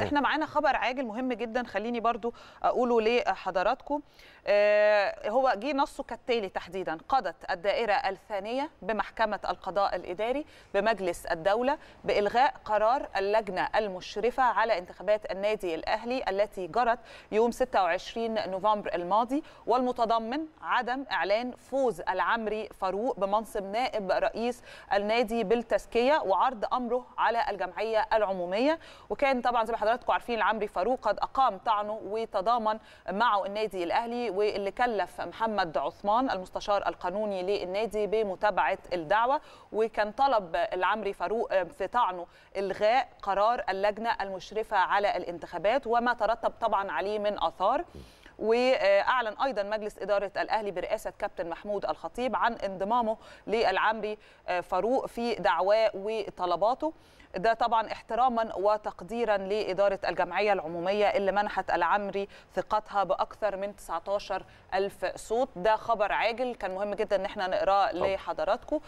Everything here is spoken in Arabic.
بس احنا معانا خبر عاجل مهم جدا خليني برضو اقوله لحضراتكم آه، هو جه نصه كالتالي تحديدا قضت الدائره الثانيه بمحكمه القضاء الاداري بمجلس الدوله بالغاء قرار اللجنه المشرفه على انتخابات النادي الاهلي التي جرت يوم 26 نوفمبر الماضي والمتضمن عدم اعلان فوز العمري فاروق بمنصب نائب رئيس النادي بالتزكيه وعرض امره على الجمعيه العموميه وكان طبعا زي ما حضراتكم عارفين العمري فاروق قد اقام طعنه وتضامن معه النادي الاهلي واللي كلف محمد عثمان المستشار القانوني للنادي بمتابعه الدعوه وكان طلب العمري فاروق في طعنه الغاء قرار اللجنه المشرفه على الانتخابات وما ترتب طبعا عليه من اثار واعلن ايضا مجلس اداره الاهلي برئاسه كابتن محمود الخطيب عن انضمامه للعمري فاروق في دعواه وطلباته ده طبعا احتراما وتقديرا لإدارة الجمعية العمومية اللي منحت العمري ثقتها بأكثر من 19 ألف صوت ده خبر عاجل كان مهم جدا ان احنا نقراه لحضراتكم